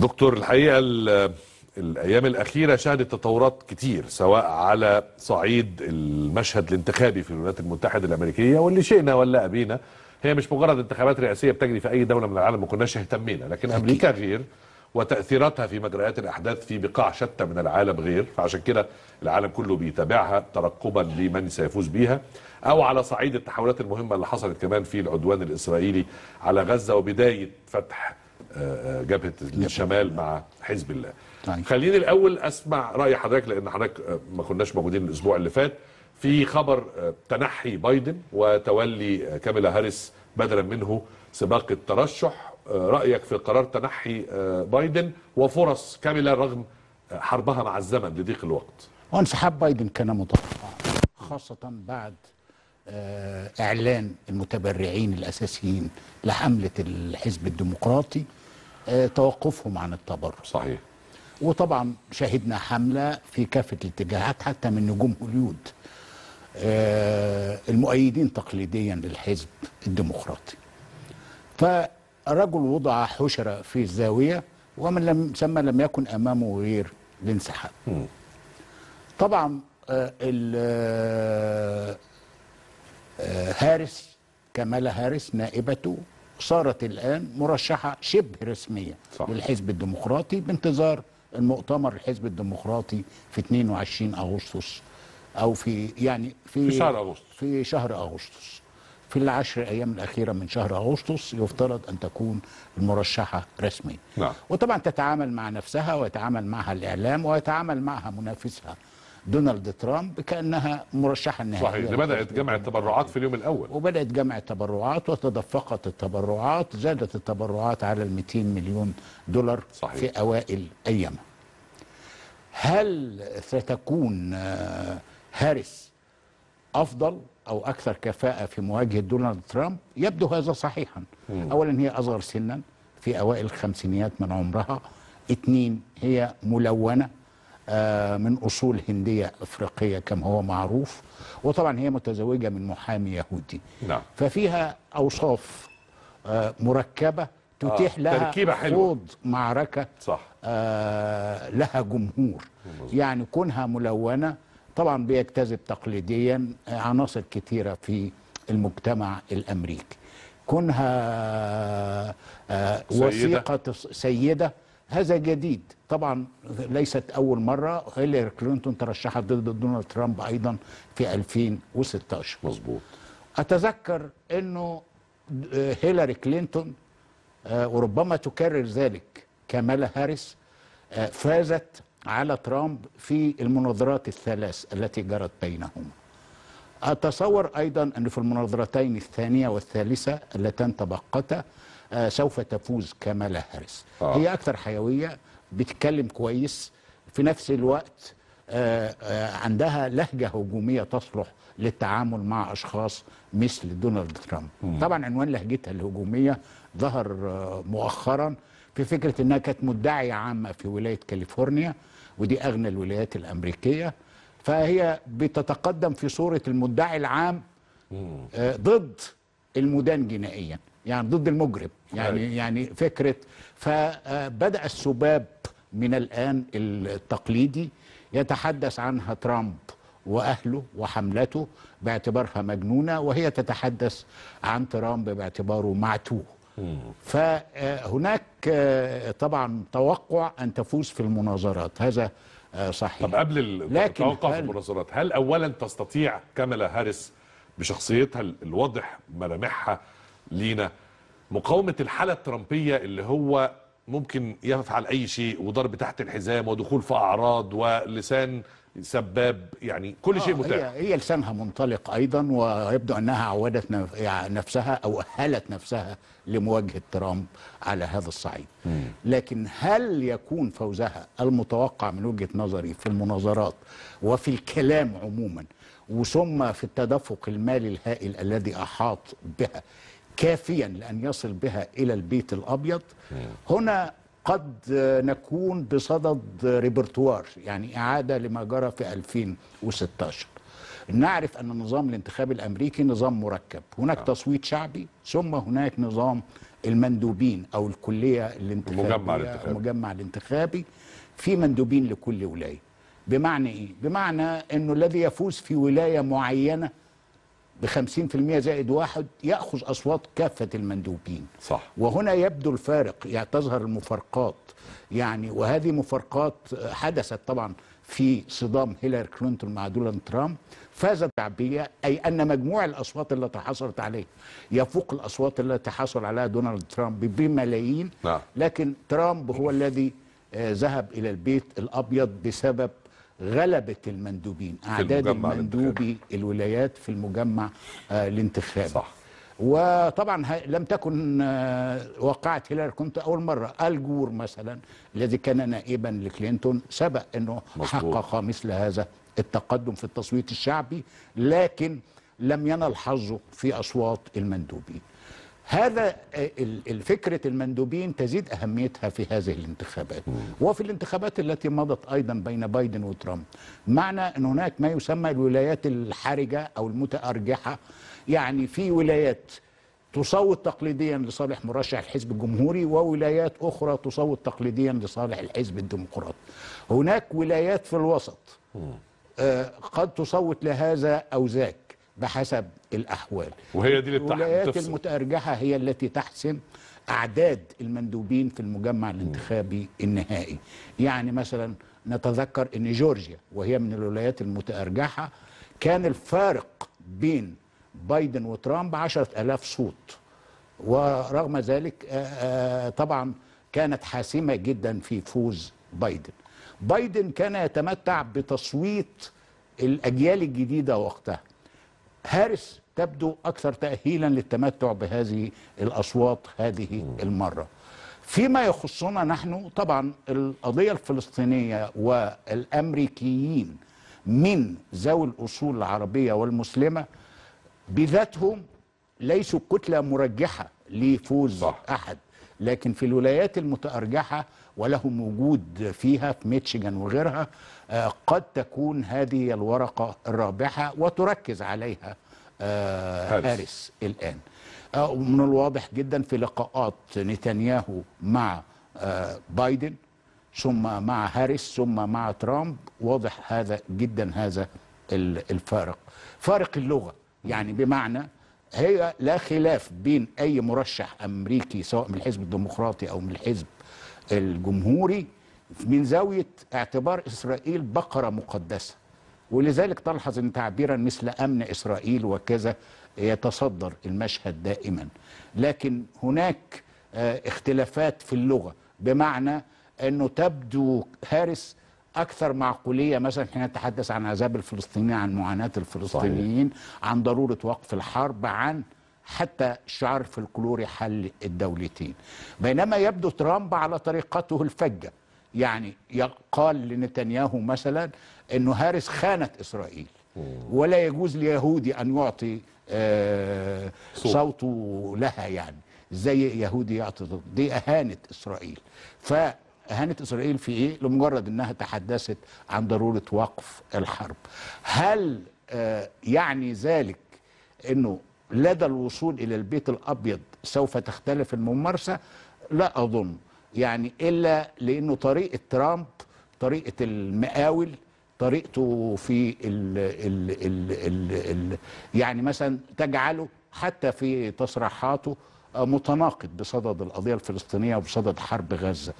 دكتور الحقيقه الايام الاخيره شهدت تطورات كتير سواء على صعيد المشهد الانتخابي في الولايات المتحده الامريكيه واللي شئنا ولا ابينا هي مش مجرد انتخابات رئاسيه بتجري في اي دوله من العالم ما كناش اهتمينا لكن امريكا غير وتاثيراتها في مجريات الاحداث في بقاع شتى من العالم غير فعشان كده العالم كله بيتابعها ترقبا لمن سيفوز بيها او على صعيد التحولات المهمه اللي حصلت كمان في العدوان الاسرائيلي على غزه وبدايه فتح جبهه الشمال مع حزب الله طيب. خليني الاول اسمع راي حضرتك لان حضرتك ما كناش موجودين الاسبوع اللي فات في خبر آه، تنحي بايدن وتولي آه، كاميلا هاريس بدلا منه سباق الترشح آه، رايك في قرار تنحي بايدن وفرص كاميلا رغم حربها مع الزمن لضيق الوقت وانسحاب بايدن كان متوقع خاصه بعد اعلان المتبرعين الاساسيين لحمله الحزب الديمقراطي آه، توقفهم عن التبرع صحيح وطبعا شهدنا حملة في كافة الاتجاهات حتى من نجوم هوليود آه، المؤيدين تقليديا للحزب الديمقراطي فرجل وضع حشرة في الزاوية ومن لم ثم لم يكن أمامه غير الانسحاب طبعا آه، هارس كمال هارس نائبته صارت الآن مرشحة شبه رسمية صح. للحزب الديمقراطي بانتظار المؤتمر الحزب الديمقراطي في 22 أغسطس أو في يعني في, في شهر أغسطس في شهر أغسطس في العشر أيام الأخيرة من شهر أغسطس يفترض أن تكون المرشحة رسمية نعم. وطبعا تتعامل مع نفسها ويتعامل معها الإعلام ويتعامل معها منافسها دونالد ترامب كانها مرشحه النهائيه صحيح اللي يعني بدات جمع التبرعات في اليوم الاول وبدات جمع التبرعات وتدفقت التبرعات زادت التبرعات على ال 200 مليون دولار صحيح. في اوائل ايامها هل ستكون آه، هاريس افضل او اكثر كفاءه في مواجهه دونالد ترامب يبدو هذا صحيحا مم. اولا هي اصغر سنا في اوائل الخمسينيات من عمرها اثنين هي ملونه آه، من أصول هندية أفريقية كما هو معروف وطبعا هي متزوجة من محامي يهودي نعم. ففيها أوصاف آه، مركبة تتيح آه. لها خوض معركة صح. آه لها جمهور مزبوط. يعني كونها ملونة طبعا بيجتذب تقليديا آه، عناصر كثيرة في المجتمع الأمريكي كونها آه سيدة. وثيقة سيدة هذا جديد طبعا ليست أول مرة هيلاري كلينتون ترشحت ضد دونالد ترامب أيضا في 2016 مظبوط أتذكر أنه هيلاري كلينتون آه، وربما تكرر ذلك كمالا هاريس آه، فازت على ترامب في المناظرات الثلاث التي جرت بينهما أتصور أيضا أن في المناظرتين الثانية والثالثة اللتان تبقتا آه، سوف تفوز كمالا هاريس آه. هي اكثر حيويه بتتكلم كويس في نفس الوقت آه، آه، عندها لهجه هجوميه تصلح للتعامل مع اشخاص مثل دونالد ترامب مم. طبعا عنوان لهجتها الهجوميه ظهر مؤخرا في فكره انها كانت مدعيه عامه في ولايه كاليفورنيا ودي اغنى الولايات الامريكيه فهي بتتقدم في صوره المدعي العام ضد المدان جنائيا يعني ضد المجرم يعني أيوة. يعني فكره فبدا السباب من الان التقليدي يتحدث عنها ترامب واهله وحملته باعتبارها مجنونه وهي تتحدث عن ترامب باعتباره معتوه فهناك آه، طبعا توقع ان تفوز في المناظرات هذا آه، صحيح طب قبل التوقع في المناظرات هل اولا تستطيع كاملا هاريس بشخصيتها الواضح ملامحها لينا مقاومه الحاله الترامبيه اللي هو ممكن يفعل اي شيء وضرب تحت الحزام ودخول في اعراض ولسان سباب يعني كل شيء آه، متاح هي, هي لسانها منطلق ايضا ويبدو انها عودت يعني نفسها او اهلت نفسها لمواجهه ترامب على هذا الصعيد لكن هل يكون فوزها المتوقع من وجهه نظري في المناظرات وفي الكلام عموما وثم في التدفق المالي الهائل الذي احاط بها كافيا لأن يصل بها إلى البيت الأبيض هنا قد نكون بصدد ريبرتوار يعني إعادة لما جرى في 2016 نعرف أن النظام الانتخابي الأمريكي نظام مركب هناك آه. تصويت شعبي ثم هناك نظام المندوبين أو الكلية الانتخابية المجمع الانتخابي, المجمع الانتخابي. في مندوبين لكل ولاية بمعنى إيه؟ بمعنى أنه الذي يفوز في ولاية معينة ب 50% زائد واحد ياخذ اصوات كافه المندوبين صح وهنا يبدو الفارق يعني تظهر المفارقات يعني وهذه مفارقات حدثت طبعا في صدام هيلاري كلينتون مع دونالد ترامب فازت الشعبيه اي ان مجموع الاصوات التي حصلت عليه يفوق الاصوات التي حصل عليها دونالد ترامب بملايين نعم. لكن ترامب هو الذي آه، ذهب الى البيت الابيض بسبب غلبت المندوبين اعداد المندوبي الولايات في المجمع آه، الانتخابي صح وطبعا لم تكن آه، واقعة هيلاري كنت أول مرة الجور مثلا الذي كان نائبا لكلينتون سبق أنه حقق مثل هذا التقدم في التصويت الشعبي لكن لم ينل حظه في أصوات المندوبين هذا الفكرة المندوبين تزيد أهميتها في هذه الانتخابات وفي الانتخابات التي مضت أيضا بين بايدن وترامب معنى أن هناك ما يسمى الولايات الحرجة أو المتأرجحة يعني في ولايات تصوت تقليديا لصالح مرشح الحزب الجمهوري وولايات أخرى تصوت تقليديا لصالح الحزب الديمقراطي هناك ولايات في الوسط آه، قد تصوت لهذا أو ذاك بحسب الأحوال وهي دي اللي الولايات المتأرجحة هي التي تحسم أعداد المندوبين في المجمع الانتخابي النهائي يعني مثلا نتذكر أن جورجيا وهي من الولايات المتأرجحة كان الفارق بين بايدن وترامب عشرة ألاف صوت ورغم ذلك آه، آه، طبعا كانت حاسمة جدا في فوز بايدن بايدن كان يتمتع بتصويت الأجيال الجديدة وقتها هارس تبدو أكثر تأهيلا للتمتع بهذه الأصوات هذه المرة فيما يخصنا نحن طبعا القضية الفلسطينية والأمريكيين من ذوي الأصول العربية والمسلمة بذاتهم ليسوا كتلة مرجحة لفوز صح. أحد لكن في الولايات المتأرجحة ولهم وجود فيها في ميتشيغان وغيرها آه، قد تكون هذه الورقة الرابحة وتركز عليها آه، هاريس الآن آه، من الواضح جدا في لقاءات نتنياهو مع بايدن ثم مع هاريس ثم مع ترامب واضح هذا جدا هذا الفارق فارق اللغة يعني بمعنى هي لا خلاف بين أي مرشح أمريكي سواء من الحزب الديمقراطي أو من الحزب الجمهوري من زاوية اعتبار إسرائيل بقرة مقدسة ولذلك تلحظ أن تعبيرا مثل أمن إسرائيل وكذا يتصدر المشهد دائما لكن هناك آه، اختلافات في اللغة بمعنى أنه تبدو هارس أكثر معقولية مثلا حين نتحدث عن عذاب الفلسطينيين عن معاناة الفلسطينيين صحيح. عن ضرورة وقف الحرب عن حتى في الكلور حل الدولتين بينما يبدو ترامب على طريقته الفجة يعني قال لنتنياهو مثلا أنه هارس خانت إسرائيل ولا يجوز ليهودي أن يعطي آه، صوته لها يعني زي يهودي يعطي دي أهانة إسرائيل ف إسرائيل في إيه؟ لمجرد أنها تحدثت عن ضرورة وقف الحرب هل آه، يعني ذلك أنه لدى الوصول إلى البيت الأبيض سوف تختلف الممارسة لا أظن يعني إلا لأنه طريقة ترامب طريقة المقاول طريقته في الـ الـ الـ الـ الـ يعني مثلا تجعله حتى في تصريحاته متناقض بصدد القضية الفلسطينية وبصدد حرب غزة